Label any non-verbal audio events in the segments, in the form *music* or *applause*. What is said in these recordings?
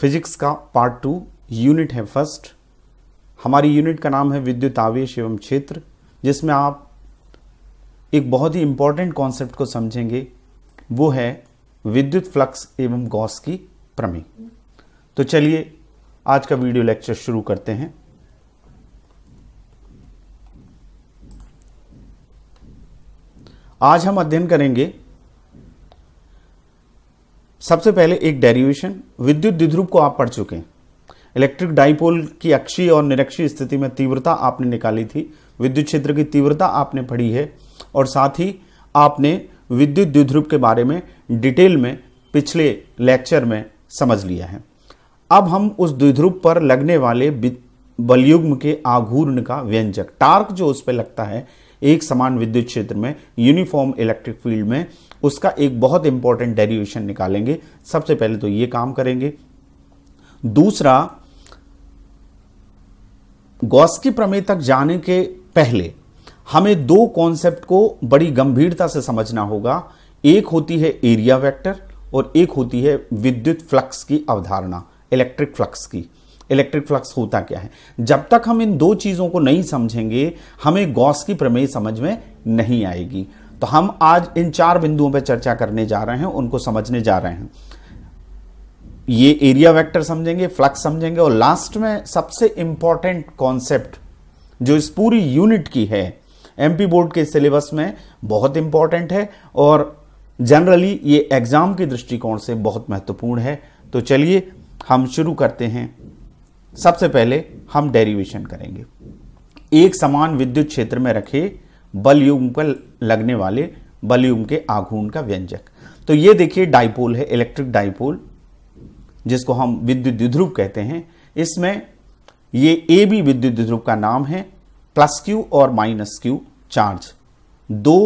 Physics का part two unit है first हमारी यूनिट का नाम है विद्युत आवेश एवं क्षेत्र जिसमें आप एक बहुत ही इंपॉर्टेंट कॉन्सेप्ट को समझेंगे वो है विद्युत फ्लक्स एवं गॉस की प्रमेय तो चलिए आज का वीडियो लेक्चर शुरू करते हैं आज हम अध्ययन करेंगे सबसे पहले एक डेरिवेशन विद्युत द्विध्रुव को आप पढ़ चुके हैं इलेक्ट्रिक डाइपोल की अक्षीय और निरक्षी स्थिति में तीव्रता आपने निकाली थी विद्युत क्षेत्र की तीव्रता आपने पढ़ी है और साथ ही आपने विद्युत द्विध्रुव के बारे में डिटेल में पिछले लेक्चर में समझ लिया है अब हम उस द्विध्रुव पर लगने वाले बलयुग्म के आघूर्ण का व्यंजक टार्क जो उस पर लगता है एक समान विद्युत क्षेत्र में यूनिफॉर्म इलेक्ट्रिक फील्ड में उसका एक बहुत इंपॉर्टेंट डेरिवेशन निकालेंगे सबसे पहले तो ये काम करेंगे दूसरा गॉस की प्रमेय तक जाने के पहले हमें दो कॉन्सेप्ट को बड़ी गंभीरता से समझना होगा एक होती है एरिया वेक्टर और एक होती है विद्युत फ्लक्स की अवधारणा इलेक्ट्रिक फ्लक्स की इलेक्ट्रिक फ्लक्स होता क्या है जब तक हम इन दो चीज़ों को नहीं समझेंगे हमें गॉस की प्रमेय समझ में नहीं आएगी तो हम आज इन चार बिंदुओं पर चर्चा करने जा रहे हैं उनको समझने जा रहे हैं ये एरिया वेक्टर समझेंगे फ्लक्स समझेंगे और लास्ट में सबसे इंपॉर्टेंट कॉन्सेप्ट जो इस पूरी यूनिट की है एमपी बोर्ड के सिलेबस में बहुत इंपॉर्टेंट है और जनरली ये एग्ज़ाम के दृष्टिकोण से बहुत महत्वपूर्ण है तो चलिए हम शुरू करते हैं सबसे पहले हम डेरिवेशन करेंगे एक समान विद्युत क्षेत्र में रखे बलयुग पर लगने वाले बलयुग के आघूर्ण का व्यंजक तो ये देखिए डाइपोल है इलेक्ट्रिक डाइपोल जिसको हम विद्युत ध्रुव कहते हैं इसमें ये ए बी विद्युत ध्रुव का नाम है प्लस क्यू और माइनस क्यू चार्ज दो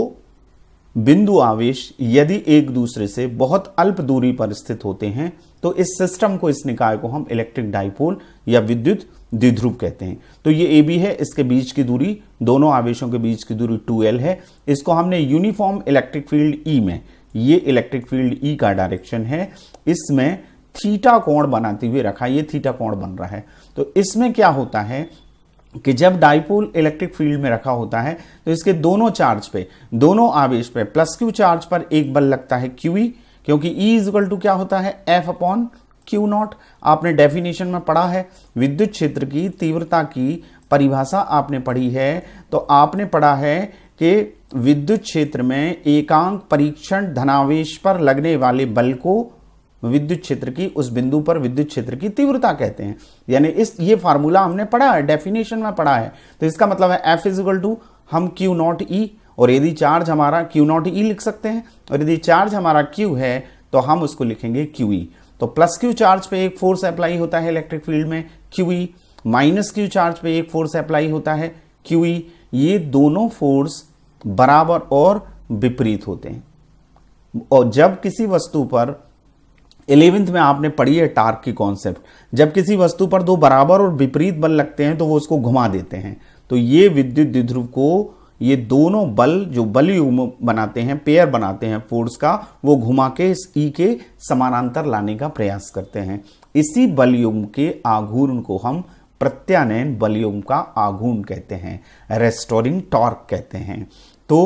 बिंदु आवेश यदि एक दूसरे से बहुत अल्प दूरी पर स्थित होते हैं तो इस सिस्टम को इस निकाय को हम इलेक्ट्रिक डाइपोल या विद्युत द्विध्रुव कहते हैं तो ये ए बी है इसके बीच की दूरी दोनों आवेशों के बीच की दूरी 2l है इसको हमने यूनिफॉर्म इलेक्ट्रिक फील्ड ई में ये इलेक्ट्रिक फील्ड ई का डायरेक्शन है इसमें थीटा कोण बनाते हुए रखा ये थीटा कोण बन रहा है तो इसमें क्या होता है कि जब डाइपोल इलेक्ट्रिक फील्ड में रखा होता है तो इसके दोनों चार्ज पे दोनों आवेश पे प्लस क्यू चार्ज पर एक बल लगता है क्यू ई e, क्योंकि ई इज इक्वल टू क्या होता है एफ अपॉन क्यू नॉट आपने डेफिनेशन में पढ़ा है विद्युत क्षेत्र की तीव्रता की परिभाषा आपने पढ़ी है तो आपने पढ़ा है कि विद्युत क्षेत्र में एकांक परीक्षण धनावेश पर लगने वाले बल को विद्युत क्षेत्र की उस बिंदु पर विद्युत क्षेत्र की तीव्रता कहते हैं यानी इस ये फार्मूला हमने पढ़ा है डेफिनेशन में पढ़ा है तो इसका मतलब है एफ इजिकल टू हम क्यू नॉट ई और यदि चार्ज हमारा क्यू नॉट ई लिख सकते हैं और यदि चार्ज हमारा क्यू है तो हम उसको लिखेंगे क्यू ई e। तो प्लस क्यू चार्ज पे एक फोर्स अप्लाई होता है इलेक्ट्रिक फील्ड में क्यू माइनस क्यू चार्ज पे एक फोर्स अप्लाई होता है क्यू ये दोनों फोर्स बराबर और विपरीत होते हैं और जब किसी वस्तु पर इलेवेंथ में आपने पढ़ी है टार्क की कॉन्सेप्ट जब किसी वस्तु पर दो बराबर और विपरीत बल लगते हैं तो वो उसको घुमा देते हैं तो ये विद्युत विध्रुव को ये दोनों बल जो बल युग्म बनाते हैं पेयर बनाते हैं फोर्स का वो घुमा के इस ई e के समानांतर लाने का प्रयास करते हैं इसी बल युग्म के आघूर्ण को हम प्रत्यानयन बल युग्म का आघूर्ण कहते हैं रेस्टोरिंग टॉर्क कहते हैं तो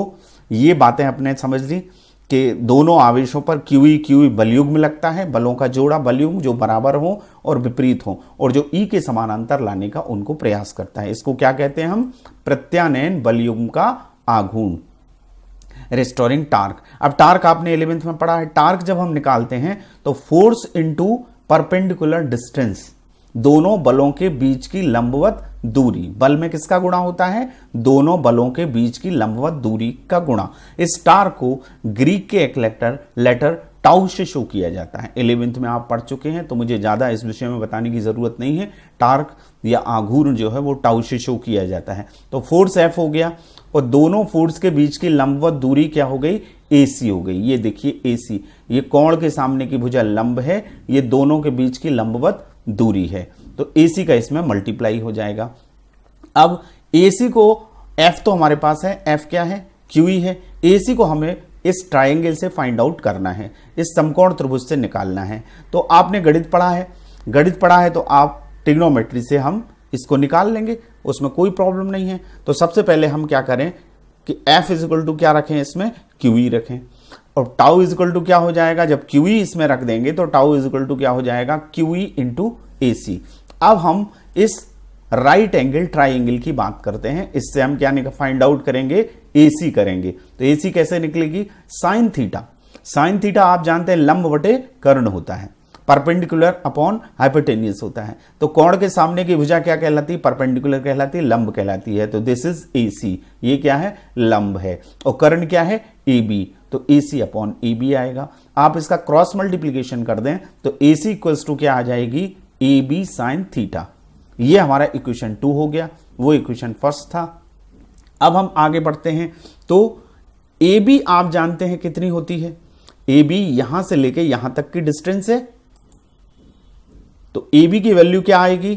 ये बातें अपने समझ ली कि दोनों आवेशों पर क्यूई क्यूई में लगता है बलों का जोड़ा बलयुग जो बराबर हो और विपरीत हो और जो ई e के समानांतर लाने का उनको प्रयास करता है इसको क्या कहते हैं हम प्रत्यानयन बल का आघूर्ण रिस्टोरिंग टार्क अब टार्क आपने इलेवेंथ में पढ़ा है टार्क जब हम निकालते हैं तो फोर्स इंटू परपेंडिकुलर डिस्टेंस दोनों बलों के बीच की लंबवत दूरी बल में किसका गुणा होता है दोनों बलों के बीच की लंबवत दूरी का गुणा इस टार्क को ग्रीक के एक लेटर लेटर टाउ से शो किया जाता है इलेवेंथ में आप पढ़ चुके हैं तो मुझे ज़्यादा इस विषय में बताने की ज़रूरत नहीं है टार्क या आघूर्ण जो है वो टाउ से शो किया जाता है तो फोर्स एफ हो गया और दोनों फोर्स के बीच की लंबवत दूरी क्या हो गई ए हो गई ये देखिए ए ये कोण के सामने की भुजा लंब है ये दोनों के बीच की लंबवत दूरी है तो ए का इसमें मल्टीप्लाई हो जाएगा अब ए को एफ तो हमारे पास है एफ क्या है क्यू e है ए को हमें इस ट्राइंगल से फाइंड आउट करना है इस समकोण त्रिभुज से निकालना है तो आपने गणित पढ़ा है गणित पढ़ा है तो आप ट्रिग्नोमेट्री से हम इसको निकाल लेंगे उसमें कोई प्रॉब्लम नहीं है तो सबसे पहले हम क्या करें कि एफ इजिकल टू क्या रखें इसमें क्यू ई e रखें और टाउ इजिकल टू क्या हो जाएगा जब क्यू ई e इसमें रख देंगे तो टाउ इजिकल टू क्या हो जाएगा क्यू ई इंटू ए सी अब हम इस राइट एंगल ट्राइंगल की बात करते हैं इससे हम क्या फाइंड आउट करेंगे ए सी करेंगे तो ए सी कैसे निकलेगी साइन थीटा साइन थीटा आप जानते हैं लंब बटे कर्ण होता है परपेंडिकुलर अपॉन हाइपोटेनियस होता है तो कोण के सामने की भुजा क्या कहलाती है परपेंडिकुलर कहलाती है लंब कहलाती है तो दिस इज ए सी ये क्या है लंब है और कर्ण क्या है ए बी तो ए सी अपॉन ए बी आएगा आप इसका क्रॉस मल्टीप्लीकेशन कर दें तो ए सी इक्वल्स टू क्या आ जाएगी ए बी साइन थीटा ये हमारा इक्वेशन टू हो गया वो इक्वेशन फर्स्ट था अब हम आगे बढ़ते हैं तो ए बी आप जानते हैं कितनी होती है ए बी यहां से लेके यहां तक की डिस्टेंस है तो ए बी की वैल्यू क्या आएगी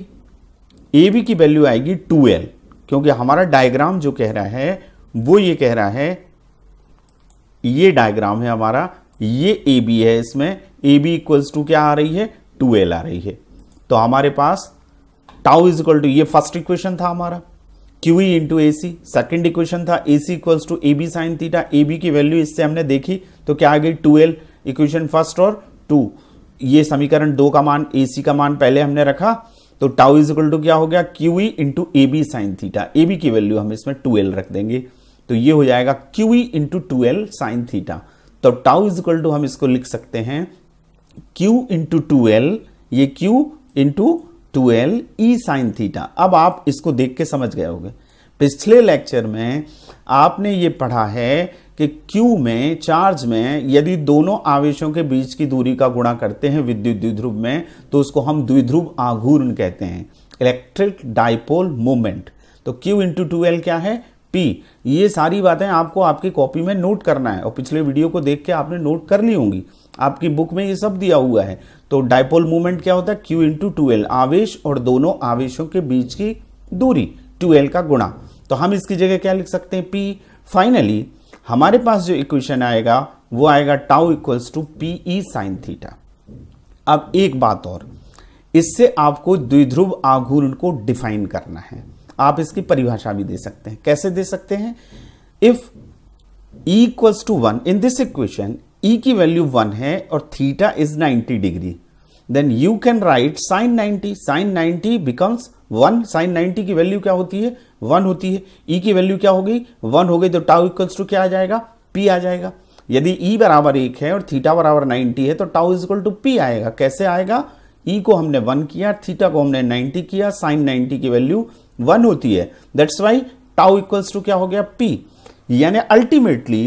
ए बी की वैल्यू आएगी टू एल क्योंकि हमारा डायग्राम जो कह रहा है वो ये कह रहा है ये डायग्राम है हमारा ये ए बी है इसमें ए बी इक्वल्स टू क्या आ रही है टू एल आ रही है तो हमारे पास टाउ इज इक्वल टू ये फर्स्ट इक्वेशन था हमारा Q E into A C second equation था A C equals to A B sine theta A B की वैल्यू इससे हमने देखी तो क्या आ गई टू एल इक्वेशन फर्स्ट और टू ये समीकरण दो का मान ए का मान पहले हमने रखा तो टाउ इज इक्वल टू क्या हो गया Q E into A B sine theta A B की वैल्यू हम इसमें टू एल रख देंगे तो ये हो जाएगा Q E into two L sine theta तो टाउ इज इक्वल टू हम इसको लिख सकते हैं क्यू इंटू टू एल ये Q into two L E sine theta अब आप इसको देख के समझ गए होगे पिछले लेक्चर में आपने ये पढ़ा है कि Q में चार्ज में यदि दोनों आवेशों के बीच की दूरी का गुणा करते हैं विद्युत द्विध्रुव में तो उसको हम द्विध्रुव आघूर्ण कहते हैं इलेक्ट्रिक डाइपोल मोमेंट तो Q इंटू टू एल क्या है P ये सारी बातें आपको आपकी कॉपी में नोट करना है और पिछले वीडियो को देख के आपने नोट कर ली होंगी आपकी बुक में ये सब दिया हुआ है तो डायपोल मूवमेंट क्या होता है क्यू इंटू टू एल आवेश और दोनों आवेशों के बीच की दूरी टू एल का गुणा तो हम इसकी जगह क्या लिख सकते हैं पी फाइनली हमारे पास जो इक्वेशन आएगा वो आएगा tau equals to P E sine theta अब एक बात और इससे आपको द्विध्रुव आघूर्ण को डिफाइन करना है आप इसकी परिभाषा भी दे सकते हैं कैसे दे सकते हैं if E equals to one in this equation E की वैल्यू वन है और थीटा is 90 degree then you can write sine ninety sine ninety becomes one sine ninety की वैल्यू क्या होती है वन होती है ई e की वैल्यू क्या हो गई वन हो गई तो टाउ इक्वल्स टू क्या आ जाएगा पी आ जाएगा यदि ई e बराबर एक है और थीटा बराबर नाइन्टी है तो tau is equal to P आएगा कैसे आएगा ई e को हमने वन किया थीटा को हमने नाइन्टी किया साइन नाइन्टी की वैल्यू वन होती है that's why tau equals to क्या हो गया पी यानी अल्टीमेटली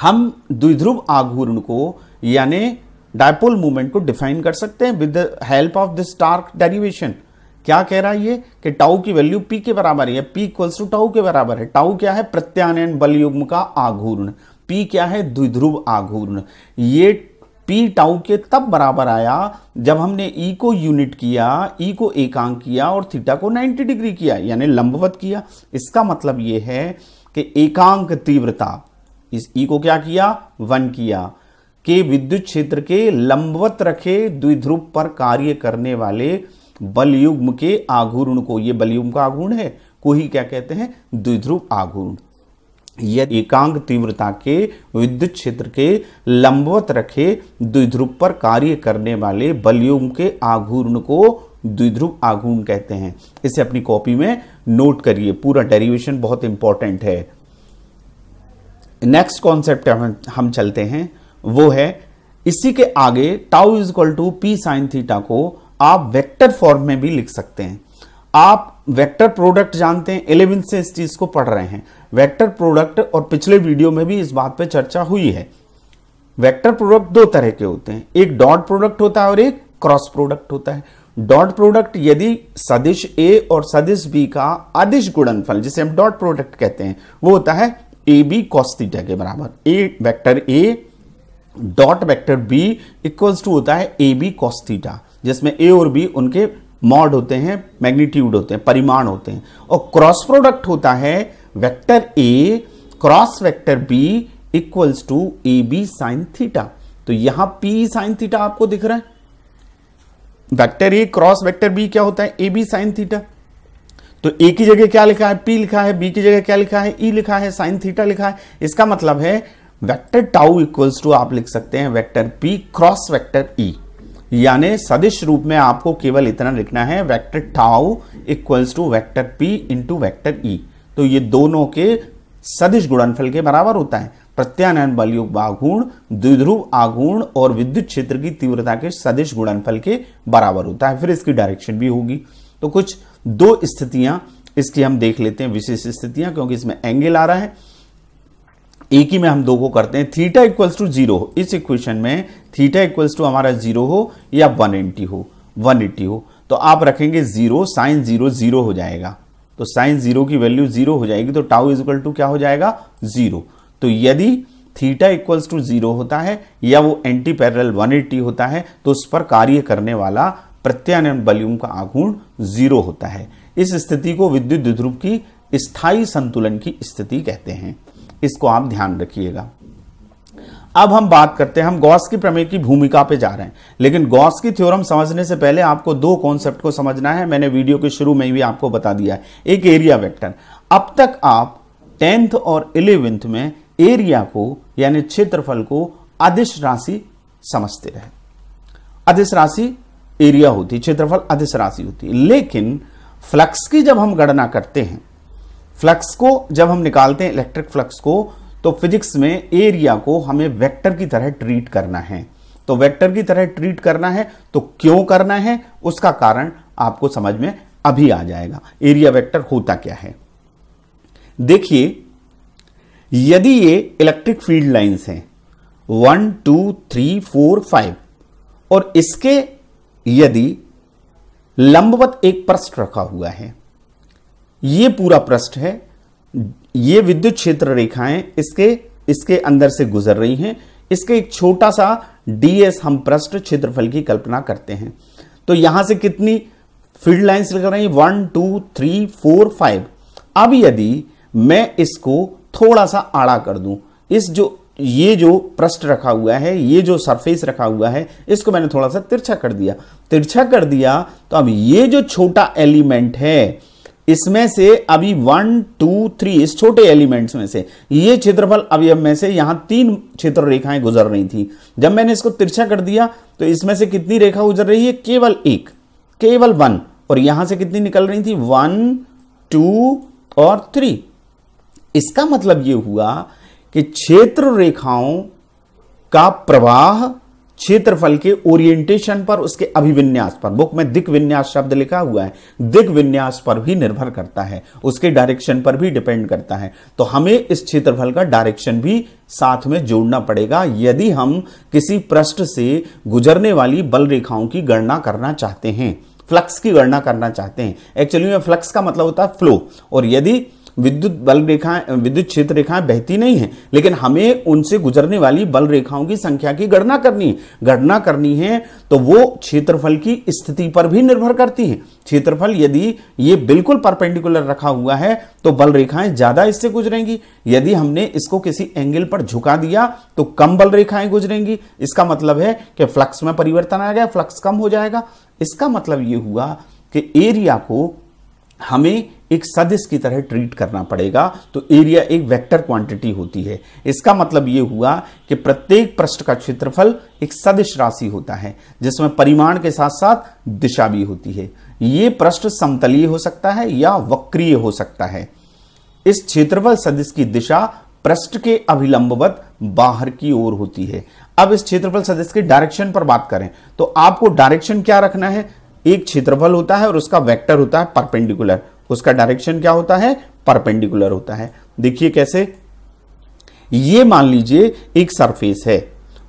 हम द्विध्रुव आघूर्ण को यानी डायपोल मूवमेंट को डिफाइन कर सकते हैं with the help of this torque derivation क्या कह रहा है ये कि टाउ की वैल्यू पी के बराबर है पी इक्वल्स टू टाउ के बराबर है टाउ क्या है प्रत्यानयन बल युग्म का आघूर्ण पी क्या है द्विध्रुव आघूर्ण ये पी टाउ के तब बराबर आया जब हमने ई e को यूनिट किया ई e को एकांक किया और थीटा को 90 डिग्री किया यानी लंबवत किया इसका मतलब ये है कि एकांक तीव्रता इस ई e को क्या किया वन किया के विद्युत क्षेत्र के लंबवत रखे द्विध्रुव पर कार्य करने वाले बलयुग्म के आघूर्ण को ये बलयुग्म का आघूर्ण है को ही क्या कहते हैं द्विध्रुव आघूर्ण यदि एकांग तीव्रता के विद्युत क्षेत्र के लंबवत रखे द्विध्रुव पर कार्य करने वाले बलयुग्म के आघूर्ण को द्विध्रुव आघूर्ण कहते हैं इसे अपनी कॉपी में नोट करिए पूरा डेरिवेशन बहुत इंपॉर्टेंट है नेक्स्ट कॉन्सेप्ट हम चलते हैं वो है इसी के आगे tau is equal to P sine theta को आप वेक्टर फॉर्म में भी लिख सकते हैं आप वेक्टर प्रोडक्ट जानते हैं इलेवेंथ से इस चीज़ को पढ़ रहे हैं वेक्टर प्रोडक्ट और पिछले वीडियो में भी इस बात पर चर्चा हुई है वेक्टर प्रोडक्ट दो तरह के होते हैं एक डॉट प्रोडक्ट होता है और एक क्रॉस प्रोडक्ट होता है डॉट प्रोडक्ट यदि सदिश ए और सदिश बी का आदिश गुणनफल जिसे हम डॉट प्रोडक्ट कहते हैं वो होता है ए बी कॉस्तीटा के बराबर A vector A dot vector B equals to होता है ए बी कॉस्तीटा जिसमें ए और बी उनके मॉड होते हैं मैग्नीट्यूड होते हैं परिमाण होते हैं और क्रॉस प्रोडक्ट होता है vector A cross vector B equals to A B sine theta तो यहां पी साइन थीटा आपको दिख रहा है vector A cross vector B क्या होता है ए बी साइन थीटा तो ए की जगह क्या लिखा है पी लिखा है बी की जगह क्या लिखा है ई e लिखा है साइन थीटा लिखा है इसका मतलब है वेक्टर टाउ इक्वल्स टू आप लिख सकते हैं vector P cross vector E e. यानी सदिश रूप में आपको केवल इतना लिखना है vector tau equals to vector P into vector E e। तो ये दोनों के सदिश गुणनफल के बराबर होता है प्रत्यानयन बलयुग आगुण द्विध्रुव आगुण और विद्युत क्षेत्र की तीव्रता के सदिश गुणनफल के बराबर होता है फिर इसकी डायरेक्शन भी होगी तो कुछ दो स्थितियां इसकी हम देख लेते हैं विशेष स्थितियां क्योंकि इसमें एंगल आ रहा है एक ही में हम दो को करते हैं थीटा इक्वल्स टू जीरो हो इस इक्वेशन में थीटा इक्वल्स टू हमारा जीरो हो या वन एंटी हो वन एट्टी हो तो आप रखेंगे जीरो साइन जीरो जीरो हो जाएगा तो साइन जीरो की वैल्यू जीरो हो जाएगी तो टाउ इज इक्वल टू क्या हो जाएगा जीरो तो यदि थीटा इक्वल्स टू जीरो होता है या वो एंटी पैरल 180 होता है तो उस पर कार्य करने वाला प्रत्यानयन वॉल्यूम का आघूर्ण जीरो होता है इस स्थिति को विद्युत ध्रुव की स्थायी संतुलन की स्थिति कहते हैं इसको आप ध्यान रखिएगा अब हम बात करते हैं हम गॉस की प्रमेय की भूमिका पे जा रहे हैं लेकिन गॉस की थ्योरम समझने से पहले आपको दो कॉन्सेप्ट को समझना है मैंने वीडियो के शुरू में भी आपको बता दिया है एक एरिया वेक्टर अब तक आप टेंथ और इलेवेंथ में एरिया को यानी क्षेत्रफल को अधिश राशि समझते रहे अधिश राशि एरिया होती क्षेत्रफल अधिश राशि होती लेकिन फ्लक्स की जब हम गणना करते हैं फ्लक्स को जब हम निकालते हैं इलेक्ट्रिक फ्लक्स को तो फिजिक्स में एरिया को हमें वेक्टर की तरह ट्रीट करना है तो वेक्टर की तरह ट्रीट करना है तो क्यों करना है उसका कारण आपको समझ में अभी आ जाएगा एरिया वेक्टर होता क्या है देखिए यदि ये इलेक्ट्रिक फील्ड लाइंस हैं one two three four five और इसके यदि लंबवत एक प्रश्न रखा हुआ है ये पूरा पृष्ठ है ये विद्युत क्षेत्र रेखाएं इसके इसके अंदर से गुजर रही हैं इसके एक छोटा सा डीएस हम पृष्ठ क्षेत्रफल की कल्पना करते हैं तो यहां से कितनी फील्ड लाइन्स लग रही one two three four five अब यदि मैं इसको थोड़ा सा आड़ा कर दूं इस जो ये जो पृष्ठ रखा हुआ है ये जो सरफेस रखा हुआ है इसको मैंने थोड़ा सा तिरछा कर दिया तिरछा कर दिया तो अब ये जो छोटा एलिमेंट है इसमें से अभी वन टू थ्री इस छोटे एलिमेंट्स में से ये क्षेत्रफल अभी में से यहां तीन क्षेत्र रेखाएं गुजर रही थी जब मैंने इसको तिरछा कर दिया तो इसमें से कितनी रेखा गुजर रही है केवल एक केवल वन और यहां से कितनी निकल रही थी वन टू और थ्री इसका मतलब यह हुआ कि क्षेत्र रेखाओं का प्रवाह क्षेत्रफल के ओरिएंटेशन पर उसके अभिविन्यास पर बुक में दिक विन्यास शब्द लिखा हुआ है दिक विन्यास पर भी निर्भर करता है उसके डायरेक्शन पर भी डिपेंड करता है तो हमें इस क्षेत्रफल का डायरेक्शन भी साथ में जोड़ना पड़ेगा यदि हम किसी पृष्ठ से गुजरने वाली बल रेखाओं की गणना करना चाहते हैं फ्लक्स की गणना करना चाहते हैं एक्चुअली में फ्लक्स का मतलब होता है फ्लो और यदि विद्युत बल रेखाएं विद्युत क्षेत्र रेखाएं बहती नहीं है लेकिन हमें उनसे गुजरने वाली बल रेखाओं की संख्या की गणना करनी है गणना करनी है तो वो क्षेत्रफल की स्थिति पर भी निर्भर करती है क्षेत्रफल यदि ये बिल्कुल परपेंडिकुलर रखा हुआ है तो बल रेखाएं ज्यादा इससे गुजरेंगी यदि हमने इसको किसी एंगल पर झुका दिया तो कम बल रेखाएं गुजरेंगी इसका मतलब है कि फ्लक्स में परिवर्तन आ गया फ्लक्स कम हो जाएगा इसका मतलब ये हुआ कि एरिया को हमें एक सदिश की तरह ट्रीट करना पड़ेगा तो एरिया एक वेक्टर क्वांटिटी होती है इसका मतलब ये हुआ कि प्रत्येक पृष्ठ का क्षेत्रफल एक सदिश राशि होता है जिसमें परिमाण के साथ साथ दिशा भी होती है ये पृष्ठ समतलीय हो सकता है या वक्रीय हो सकता है इस क्षेत्रफल सदिश की दिशा पृष्ठ के अभिलंबवत बाहर की ओर होती है अब इस क्षेत्रफल सदिश के डायरेक्शन पर बात करें तो आपको डायरेक्शन क्या रखना है एक क्षेत्रफल होता है और उसका वेक्टर होता है परपेंडिकुलर उसका डायरेक्शन क्या होता है परपेंडिकुलर होता है देखिए कैसे ये मान लीजिए एक सरफेस है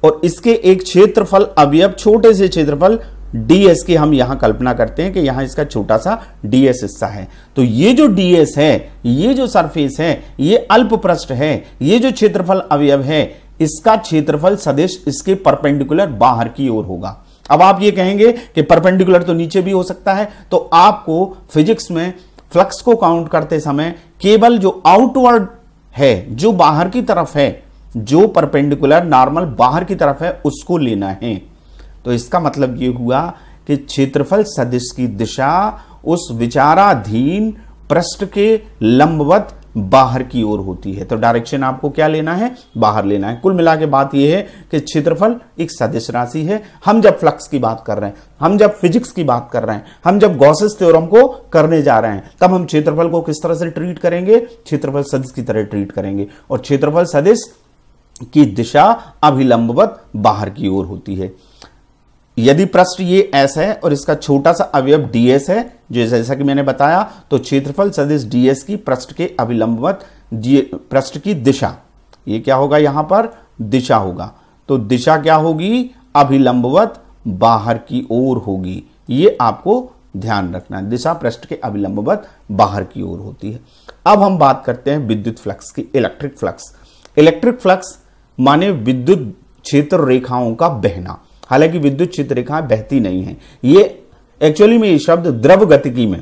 और इसके एक क्षेत्रफल अवयव छोटे से क्षेत्रफल डीएस की हम यहां कल्पना करते हैं कि यहां इसका छोटा सा डीएस हिस्सा है तो ये जो डीएस है ये जो सरफेस है ये अल्प पृष्ठ है ये जो क्षेत्रफल अवयव है इसका क्षेत्रफल सदिश इसके परपेंडिकुलर बाहर की ओर होगा अब आप ये कहेंगे कि परपेंडिकुलर तो नीचे भी हो सकता है तो आपको फिजिक्स में फ्लक्स को काउंट करते समय केवल जो आउटवर्ड है जो बाहर की तरफ है जो परपेंडिकुलर नॉर्मल बाहर की तरफ है उसको लेना है तो इसका मतलब ये हुआ कि क्षेत्रफल सदिश की दिशा उस विचाराधीन पृष्ठ के लंबवत बाहर की ओर होती है तो डायरेक्शन आपको क्या लेना है बाहर लेना है कुल मिला के बात यह है कि क्षेत्रफल एक सदिश राशि है हम जब फ्लक्स की बात कर रहे हैं हम जब फिजिक्स की बात कर रहे हैं हम जब गॉसिस थ्योरम को करने जा रहे हैं तब हम क्षेत्रफल को किस तरह से ट्रीट करेंगे क्षेत्रफल सदिश की तरह ट्रीट करेंगे और क्षेत्रफल सदिश की दिशा अभिलंबवत बाहर की ओर होती है यदि प्रश्न ये एस है और इसका छोटा सा अवयव डीएस है जो जैसा कि मैंने बताया तो क्षेत्रफल सदिश डीएस की प्रश्न के अभिलंबवत प्रश्न की दिशा ये क्या होगा यहां पर दिशा होगा तो दिशा क्या होगी अभिलंबवत बाहर की ओर होगी ये आपको ध्यान रखना है दिशा प्रश्न के अभिलंबवत बाहर की ओर होती है अब हम बात करते हैं विद्युत फ्लक्स की इलेक्ट्रिक फ्लक्स इलेक्ट्रिक फ्लक्स माने विद्युत क्षेत्र रेखाओं का बहना हालांकि विद्युत चित्र रेखाएं बहती नहीं है ये एक्चुअली में ये शब्द द्रव गतिकी में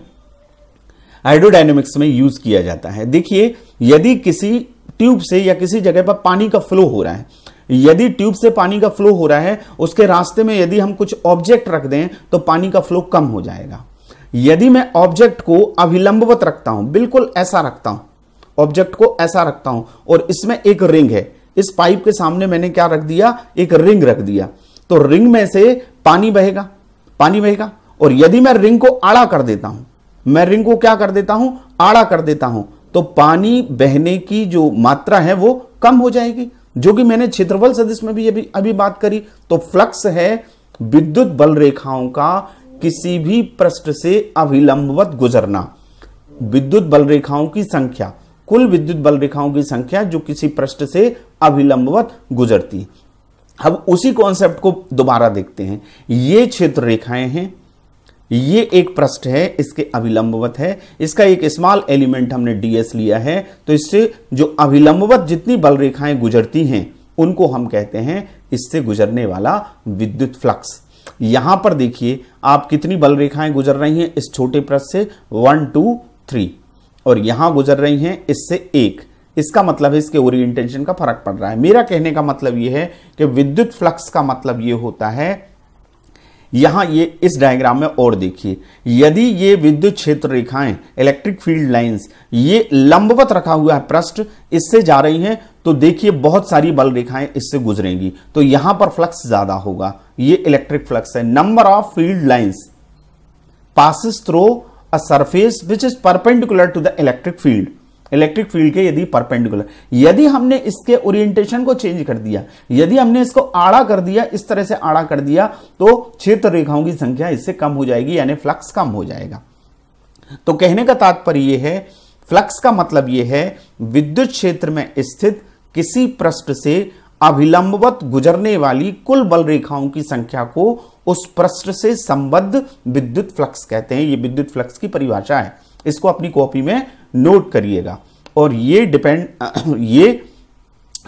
हाइड्रोडाइनमिक्स में यूज किया जाता है देखिए यदि किसी ट्यूब से या किसी जगह पर पानी का फ्लो हो रहा है यदि ट्यूब से पानी का फ्लो हो रहा है उसके रास्ते में यदि हम कुछ ऑब्जेक्ट रख दें तो पानी का फ्लो कम हो जाएगा यदि मैं ऑब्जेक्ट को अभिलंबवत रखता हूं बिल्कुल ऐसा रखता हूं ऑब्जेक्ट को ऐसा रखता हूं और इसमें एक रिंग है इस पाइप के सामने मैंने क्या रख दिया एक रिंग रख दिया तो रिंग में से पानी बहेगा पानी बहेगा और यदि मैं रिंग को आड़ा कर देता हूं मैं रिंग को क्या कर देता हूं आड़ा कर देता हूं तो पानी बहने की जो मात्रा है वो कम हो जाएगी जो कि मैंने क्षेत्रफल सदिश में भी अभी अभी बात करी तो फ्लक्स है विद्युत बल रेखाओं का किसी भी पृष्ठ से अभिलंबवत गुजरना विद्युत बल रेखाओं की संख्या कुल विद्युत बल रेखाओं की संख्या जो किसी पृष्ठ से अभिलंबवत गुजरती अब उसी कॉन्सेप्ट को दोबारा देखते हैं ये क्षेत्र रेखाएं हैं ये एक प्रश्न है इसके अभिलंबवत है इसका एक स्मॉल एलिमेंट हमने डीएस लिया है तो इससे जो अभिलंबवत जितनी बल रेखाएं गुजरती हैं उनको हम कहते हैं इससे गुजरने वाला विद्युत फ्लक्स यहां पर देखिए आप कितनी बल रेखाएं गुजर रही हैं इस छोटे प्रश्न से वन टू थ्री और यहां गुजर रही हैं इससे एक इसका मतलब है इसके ओरिएंटेशन का फर्क पड़ रहा है मेरा कहने का मतलब यह है कि विद्युत फ्लक्स का मतलब यह होता है यहां ये इस डायग्राम में और देखिए यदि ये विद्युत क्षेत्र रेखाएं इलेक्ट्रिक फील्ड लाइंस ये लंबवत रखा हुआ है पृष्ठ इससे जा रही हैं तो देखिए बहुत सारी बल रेखाएं इससे गुजरेंगी तो यहां पर फ्लक्स ज्यादा होगा ये इलेक्ट्रिक फ्लक्स है number of field lines passes through a surface which is perpendicular to the electric field electric field के यदि परपेंडिकुलर यदि हमने इसके ओरिएंटेशन को चेंज कर दिया यदि हमने इसको आड़ा कर दिया इस तरह से आड़ा कर दिया तो क्षेत्र रेखाओं की संख्या इससे कम हो जाएगी यानी फ्लक्स कम हो जाएगा तो कहने का तात्पर्य यह है फ्लक्स का मतलब यह है विद्युत क्षेत्र में स्थित किसी पृष्ठ से अभिलंबवत गुजरने वाली कुल बल रेखाओं की संख्या को उस पृष्ठ से संबद्ध विद्युत फ्लक्स कहते हैं ये विद्युत फ्लक्स की परिभाषा है इसको अपनी कॉपी में नोट करिएगा और ये डिपेंड *coughs* ये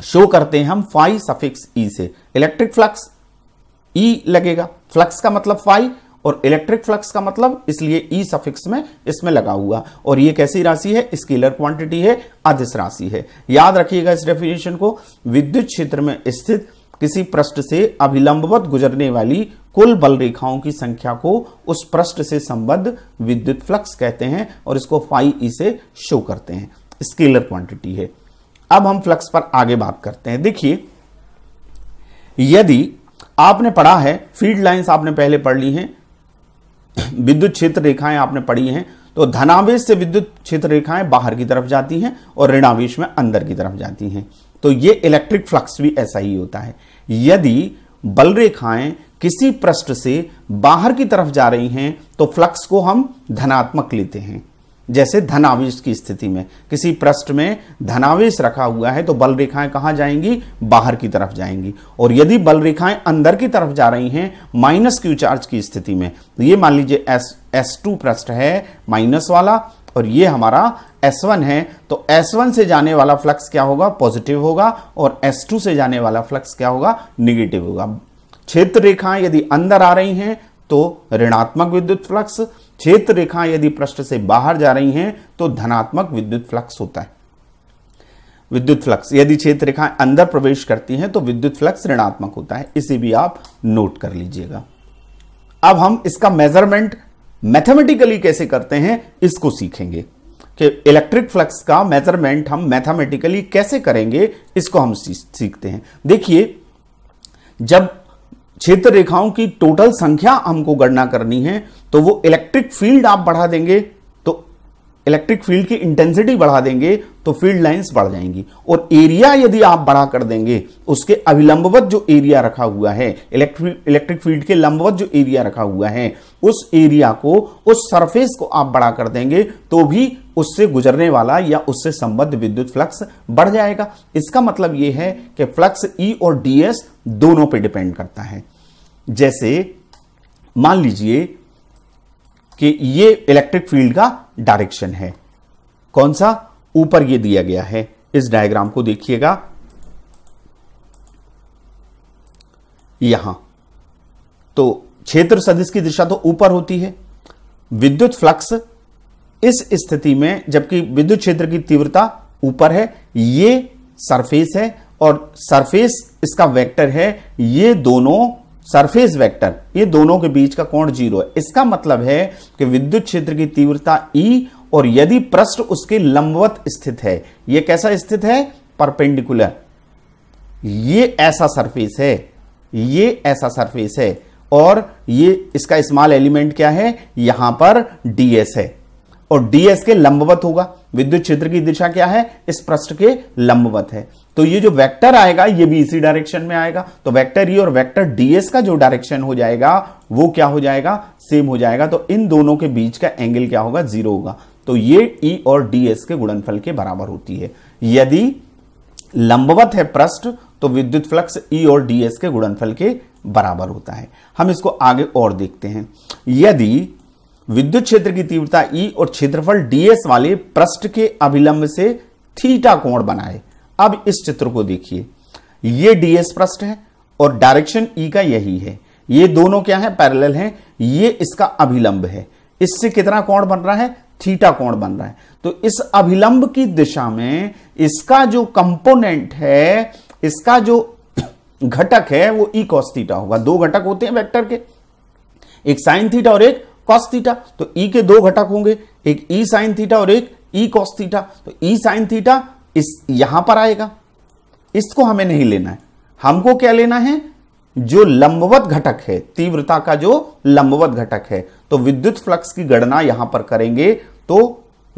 शो करते हैं हम फाइव सफिक्स ई से इलेक्ट्रिक फ्लक्स ई लगेगा फ्लक्स का मतलब फाइव और इलेक्ट्रिक फ्लक्स का मतलब इसलिए ई e सफिक्स में इसमें लगा हुआ और ये कैसी राशि है स्केलर क्वांटिटी है अधिस राशि है याद रखिएगा इस डेफिनेशन को विद्युत क्षेत्र में स्थित किसी पृष्ठ से अभिलंबवत गुजरने वाली कुल बल रेखाओं की संख्या को उस पृष्ठ से संबद्ध विद्युत फ्लक्स कहते हैं और इसको फाइव ई e से शो करते हैं स्केलर क्वांटिटी है अब हम फ्लक्स पर आगे बात करते हैं देखिए यदि आपने पढ़ा है फील्ड लाइंस आपने पहले पढ़ ली हैं विद्युत क्षेत्र रेखाएं आपने पढ़ी हैं तो धनावेश से विद्युत क्षेत्र रेखाएं बाहर की तरफ जाती हैं और ऋणावेश में अंदर की तरफ जाती हैं तो ये इलेक्ट्रिक फ्लक्स भी ऐसा ही होता है यदि बल रेखाएं किसी पृष्ठ से बाहर की तरफ जा रही हैं तो फ्लक्स को हम धनात्मक लेते हैं जैसे धनावेश की स्थिति में किसी पृष्ठ में धनावेश रखा हुआ है तो बल रेखाएं कहां जाएंगी बाहर की तरफ जाएंगी और यदि बल रेखाएं अंदर की तरफ जा रही हैं माइनस क्यू चार्ज की स्थिति में तो ये मान लीजिए एस एस टू पृष्ठ है माइनस वाला और ये हमारा S1 है तो S1 से जाने वाला फ्लक्स क्या होगा पॉजिटिव होगा और S2 से जाने वाला फ्लक्स क्या होगा निगेटिव होगा क्षेत्र रेखाएं यदि अंदर आ रही हैं तो ऋणात्मक विद्युत फ्लक्स क्षेत्र रेखा यदि पृष्ठ से बाहर जा रही हैं तो धनात्मक विद्युत फ्लक्स होता है विद्युत फ्लक्स यदि क्षेत्र रेखाएं अंदर प्रवेश करती हैं तो विद्युत फ्लक्स ऋणात्मक होता है इसे भी आप नोट कर लीजिएगा अब हम इसका मेजरमेंट मैथमेटिकली कैसे करते हैं इसको सीखेंगे कि इलेक्ट्रिक फ्लक्स का मेजरमेंट हम मैथमेटिकली कैसे करेंगे इसको हम सीखते हैं देखिए जब क्षेत्र रेखाओं की टोटल संख्या हमको गणना करनी है तो वो इलेक्ट्रिक फील्ड आप बढ़ा देंगे इलेक्ट्रिक फील्ड की इंटेंसिटी बढ़ा देंगे तो फील्ड लाइंस बढ़ जाएंगी और एरिया यदि आप बड़ा कर देंगे उसके अविलंबवत जो एरिया रखा हुआ है इलेक्ट्रिक इलेक्ट्रिक फील्ड के लंबवत जो एरिया रखा हुआ है उस एरिया को उस सरफेस को आप बड़ा कर देंगे तो भी उससे गुजरने वाला या उससे संबद्ध विद्युत फ्लक्स बढ़ जाएगा इसका मतलब यह है कि फ्लक्स ई e और डीएस दोनों पर डिपेंड करता है जैसे मान लीजिए कि ये इलेक्ट्रिक फील्ड का डायरेक्शन है कौन सा ऊपर ये दिया गया है इस डायग्राम को देखिएगा यहां तो क्षेत्र सदिश की दिशा तो ऊपर होती है विद्युत फ्लक्स इस स्थिति में जबकि विद्युत क्षेत्र की तीव्रता ऊपर है ये सरफेस है और सरफेस इसका वेक्टर है ये दोनों सरफेस वेक्टर ये दोनों के बीच का कोण जीरो है इसका मतलब है कि विद्युत क्षेत्र की तीव्रता ई e और यदि पृष्ठ उसके लंबवत स्थित है ये कैसा स्थित है परपेंडिकुलर ये ऐसा सरफेस है ये ऐसा सरफेस है और ये इसका स्मॉल एलिमेंट क्या है यहां पर डीएस है और डीएस के लंबवत होगा विद्युत क्षेत्र की दिशा क्या है इस पृष्ठ के लंबवत है तो ये जो वेक्टर आएगा ये भी इसी डायरेक्शन में आएगा तो वेक्टर ई e और वेक्टर डीएस का जो डायरेक्शन हो जाएगा वो क्या हो जाएगा सेम हो जाएगा तो इन दोनों के बीच का एंगल क्या होगा जीरो होगा तो ये ई e और डीएस के गुणनफल के बराबर होती है यदि लंबवत है पृष्ठ तो विद्युत फ्लक्स ई e और डीएस के गुणनफल के बराबर होता है हम इसको आगे और देखते हैं यदि विद्युत क्षेत्र की तीव्रता ई e और क्षेत्रफल डीएस वाले पृष्ठ के अभिलंब से थीटा कोण बनाए अब इस चित्र को देखिए ये डीएस पृष्ठ है और डायरेक्शन ई e का यही है ये दोनों क्या है पैरेलल हैं ये इसका अभिलंब है इससे कितना कोण बन रहा है थीटा कोण बन रहा है तो इस अभिलंब की दिशा में इसका जो कंपोनेंट है इसका जो *clears throat* घटक है वो ई e कॉस थीटा होगा दो घटक होते हैं वेक्टर के एक साइन थीटा और एक कॉस थीटा तो ई e के दो घटक होंगे एक ई साइन थीटा और एक ई कॉस थीटा तो ई साइन थीटा इस यहां पर आएगा इसको हमें नहीं लेना है हमको क्या लेना है जो लंबवत घटक है तीव्रता का जो लंबवत घटक है तो विद्युत फ्लक्स की गणना यहां पर करेंगे तो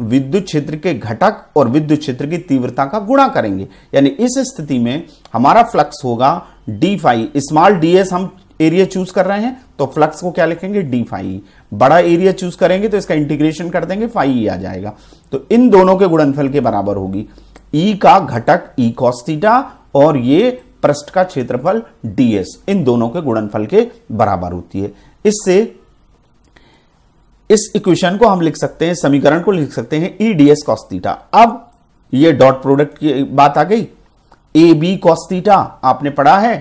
विद्युत क्षेत्र के घटक और विद्युत क्षेत्र की तीव्रता का गुणा करेंगे यानी इस स्थिति में हमारा फ्लक्स होगा D phi small D S हम एरिया चूज कर रहे हैं तो फ्लक्स को क्या लिखेंगे डी फाइव बड़ा एरिया चूज करेंगे तो इसका इंटीग्रेशन कर देंगे फाई e आ जाएगा तो इन दोनों के गुणनफल के बराबर होगी ई e का घटक ई e कॉस्टिटा और ये पृष्ठ का क्षेत्रफल डीएस इन दोनों के गुणनफल के बराबर होती है इससे इस इक्वेशन को हम लिख सकते हैं समीकरण को लिख सकते हैं ई डी एस अब ये डॉट प्रोडक्ट की बात आ गई ए बी कॉस्तीटा आपने पढ़ा है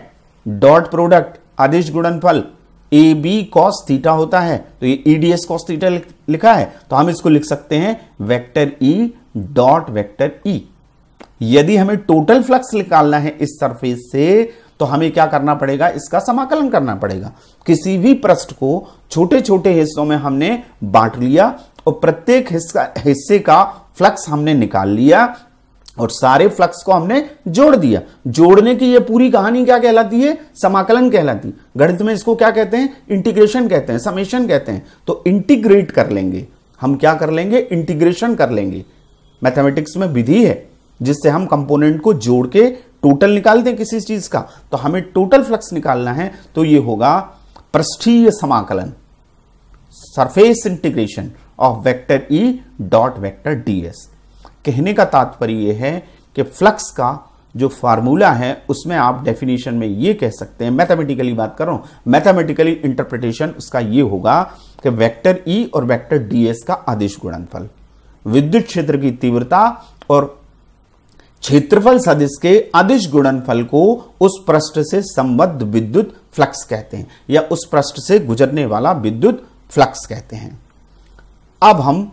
डॉट प्रोडक्ट आदेश गुणनफल ए बी कॉस थीटा होता है तो ये E D S cos theta लिखा है तो हम इसको लिख सकते हैं vector E dot vector E यदि हमें टोटल फ्लक्स निकालना है इस सरफेस से तो हमें क्या करना पड़ेगा इसका समाकलन करना पड़ेगा किसी भी पृष्ठ को छोटे छोटे हिस्सों में हमने बांट लिया और प्रत्येक हिस्सा हिस्से का फ्लक्स हमने निकाल लिया और सारे फ्लक्स को हमने जोड़ दिया जोड़ने की ये पूरी कहानी क्या कहलाती है समाकलन कहलाती है गणित में इसको क्या कहते हैं इंटीग्रेशन कहते हैं समेशन कहते हैं तो इंटीग्रेट कर लेंगे हम क्या कर लेंगे इंटीग्रेशन कर लेंगे मैथमेटिक्स में विधि है जिससे हम कंपोनेंट को जोड़ के टोटल निकाल दें किसी चीज का तो हमें टोटल फ्लक्स निकालना है तो ये होगा पृष्ठीय समाकलन surface integration of vector E e dot vector D S कहने का तात्पर्य यह है कि फ्लक्स का जो फार्मूला है उसमें आप डेफिनेशन में ये कह सकते हैं मैथमेटिकली बात कर रहा हूं मैथमेटिकली इंटरप्रिटेशन उसका ये होगा कि वेक्टर ई e और वेक्टर डीएस का आदेश गुणनफल विद्युत क्षेत्र की तीव्रता और क्षेत्रफल सदिश के आदेश गुणनफल को उस पृष्ठ से संबद्ध विद्युत फ्लक्स कहते हैं या उस पृष्ठ से गुजरने वाला विद्युत फ्लक्स कहते हैं अब हम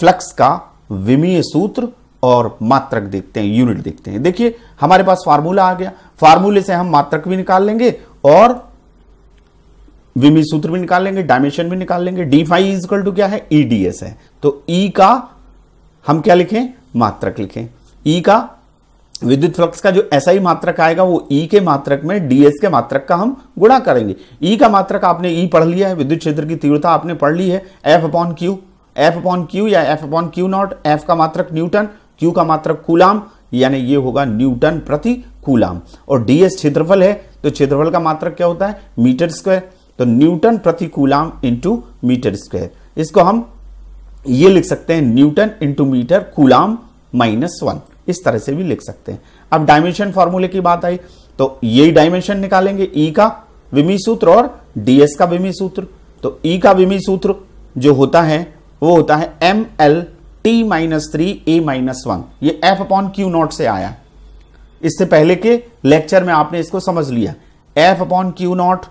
फ्लक्स का विमीय सूत्र और मात्रक देखते हैं यूनिट देखते हैं देखिए हमारे पास फार्मूला आ गया फार्मूले से हम मात्रक भी निकाल लेंगे और विमी सूत्र भी निकाल लेंगे डायमेंशन भी निकाल लेंगे डी फाइव इजकल टू क्या है ईडीएस e है तो ई e का हम क्या लिखें मात्रक लिखें ई e का विद्युत फ्लक्स का जो ऐसा ही मात्रक आएगा वो ई के मात्रक में डीएस के मात्रक का हम गुणा करेंगे ई का मात्रक आपने ई पढ़ लिया है विद्युत क्षेत्र की तीव्रता आपने पढ़ ली है F upon Q F upon Q या F upon Q not F का मात्रक न्यूटन क्यू का मात्रक कूलाम यानी ये होगा न्यूटन प्रति कूलाम और डीएस क्षेत्रफल है तो क्षेत्रफल का मात्रक क्या होता है मीटर स्क्वायर तो न्यूटन प्रति कूलाम इंटू मीटर स्क्वायर इसको हम ये लिख सकते हैं newton into metre coulomb minus one इस तरह से भी लिख सकते हैं अब डायमेंशन फॉर्मूले की बात आई तो यही डायमेंशन निकालेंगे ई e का विमी सूत्र और डीएस का विमी सूत्र तो ई e का विमी सूत्र जो होता है वो होता है M L T minus three A minus one ये एफ अपॉन क्यू नॉट से आया इससे पहले के लेक्चर में आपने इसको समझ लिया F upon Q not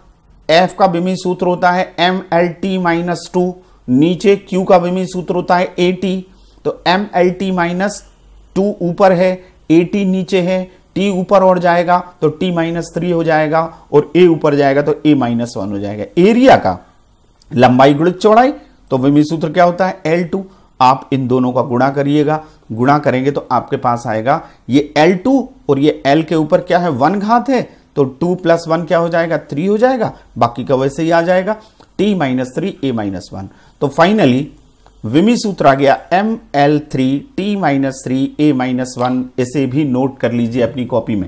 F का विमी सूत्र होता है M L T minus two नीचे क्यू का विमी सूत्र होता है ए टी तो M L T minus two ऊपर है ए टी नीचे है टी ऊपर और जाएगा तो टी माइनस थ्री हो जाएगा और ए ऊपर जाएगा तो ए माइनस वन हो जाएगा एरिया का लंबाई गुणित चौड़ाई तो विमी सूत्र क्या होता है एल टू आप इन दोनों का गुणा करिएगा गुणा करेंगे तो आपके पास आएगा ये L2 और ये L के ऊपर क्या है वन घात है तो टू प्लस वन क्या हो जाएगा थ्री हो जाएगा बाकी का वैसे ही आ जाएगा T minus three A minus one तो फाइनली विमी सूत्र आ गया M L three T minus three A minus one इसे भी नोट कर लीजिए अपनी कॉपी में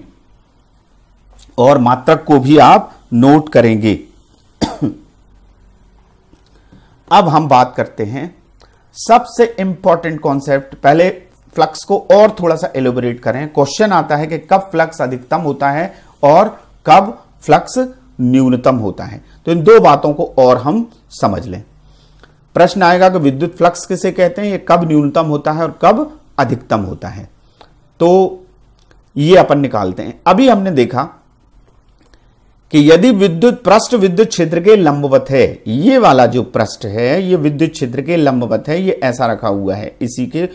और मात्रक को भी आप नोट करेंगे *coughs* अब हम बात करते हैं सबसे इंपॉर्टेंट कॉन्सेप्ट पहले फ्लक्स को और थोड़ा सा एलोबरेट करें क्वेश्चन आता है कि कब फ्लक्स अधिकतम होता है और कब फ्लक्स न्यूनतम होता है तो इन दो बातों को और हम समझ लें प्रश्न आएगा कि विद्युत फ्लक्स किसे कहते हैं ये कब न्यूनतम होता है और कब अधिकतम होता है तो ये अपन निकालते हैं अभी हमने देखा कि यदि विद्युत पृष्ठ विद्युत क्षेत्र के लंबवत है ये वाला जो पृष्ठ है ये विद्युत क्षेत्र के लंबवत है ये ऐसा रखा हुआ है इसी के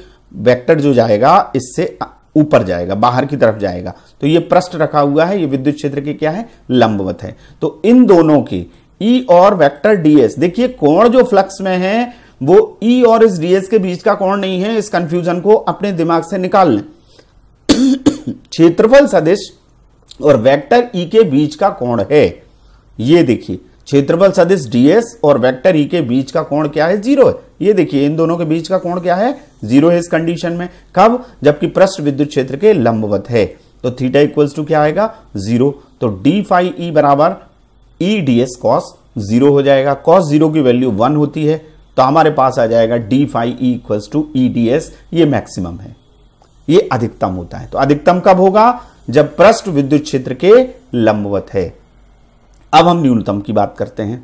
वेक्टर जो जाएगा इससे ऊपर जाएगा बाहर की तरफ जाएगा तो ये पृष्ठ रखा हुआ है ये विद्युत क्षेत्र के क्या है लंबवत है तो इन दोनों के ई e और वेक्टर डीएस देखिए कोण जो फ्लक्स में है वो ई e और इस डीएस के बीच का कोण नहीं है इस कंफ्यूजन को अपने दिमाग से निकाल लें *coughs* क्षेत्रफल सदिश और वेक्टर ई e के बीच का कोण है ये देखिए क्षेत्रफल सदिश डीएस और वेक्टर ई e के बीच का कोण क्या है जीरो है ये देखिए इन दोनों के बीच का कोण क्या है जीरो है इस कंडीशन में कब जबकि पृष्ठ विद्युत क्षेत्र के लंबवत है तो थीटा इक्वल्स टू क्या आएगा जीरो तो डी फाइव ई बराबर E D S cos zero हो जाएगा कॉस जीरो की वैल्यू वन होती है तो हमारे पास आ जाएगा D phi E equals to E D S ये मैक्सिमम है ये अधिकतम होता है तो अधिकतम कब होगा जब पृष्ठ विद्युत क्षेत्र के लंबवत है अब हम न्यूनतम की बात करते हैं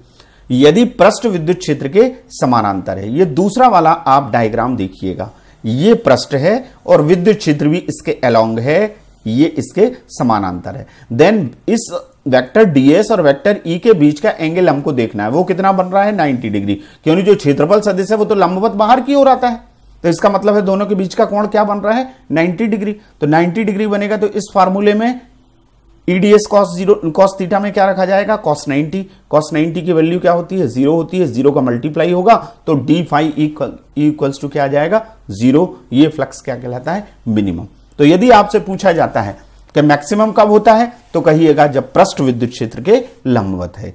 यदि पृष्ठ विद्युत क्षेत्र के समानांतर है यह दूसरा वाला आप डायग्राम देखिएगा ये पृष्ठ है और विद्युत क्षेत्र भी इसके अलोंग है ये इसके समानांतर है देन इस वेक्टर डीएस और वेक्टर ई e के बीच का एंगल हमको देखना है वो कितना बन रहा है 90 डिग्री क्योंकि जो क्षेत्रफल सदस्य है वो तो लंबवत बाहर की ओर आता है तो इसका मतलब है दोनों के बीच का कोण क्या बन रहा है 90 डिग्री तो 90 डिग्री बनेगा तो इस फार्मूले में EDS cos zero cos theta में क्या रखा जाएगा कॉस 90 कॉस 90 की वैल्यू क्या होती है जीरो होती है जीरो का मल्टीप्लाई होगा तो डी फाइव इक्वल्स टू क्या आ जाएगा जीरो ये फ्लक्स क्या कहलाता है मिनिमम तो यदि आपसे पूछा जाता है कि मैक्सिमम कब होता है तो कहिएगा जब पृष्ठ विद्युत क्षेत्र के लंबवत है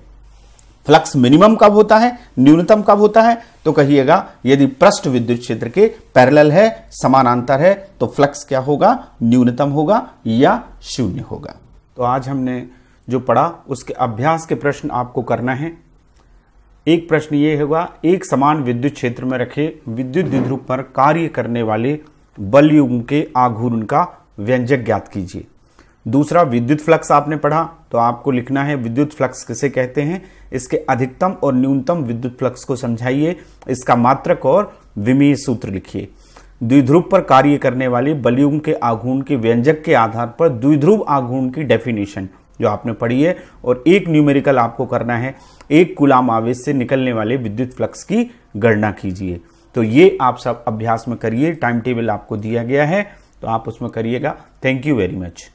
फ्लक्स मिनिमम कब होता है न्यूनतम कब होता है तो कहिएगा यदि पृष्ठ विद्युत क्षेत्र के पैरेलल है समानांतर है तो फ्लक्स क्या होगा न्यूनतम होगा या शून्य होगा तो आज हमने जो पढ़ा उसके अभ्यास के प्रश्न आपको करना है एक प्रश्न ये होगा एक समान विद्युत क्षेत्र में रखे विद्युत द्विध्रुव पर कार्य करने वाले बलयुग के आघूर्ण का व्यंजक ज्ञात कीजिए दूसरा विद्युत फ्लक्स आपने पढ़ा तो आपको लिखना है विद्युत फ्लक्स किसे कहते हैं इसके अधिकतम और न्यूनतम विद्युत फ्लक्स को समझाइए इसका मात्रक और विमीय सूत्र लिखिए द्विध्रुव पर कार्य करने वाले बलियुग के आघूर्ण के व्यंजक के आधार पर द्विध्रुव आघूर्ण की डेफिनेशन जो आपने पढ़ी है और एक न्यूमेरिकल आपको करना है एक गुलाम आवेश से निकलने वाले विद्युत फ्लक्स की गणना कीजिए तो ये आप सब अभ्यास में करिए टाइम टेबल आपको दिया गया है तो आप उसमें करिएगा थैंक यू वेरी मच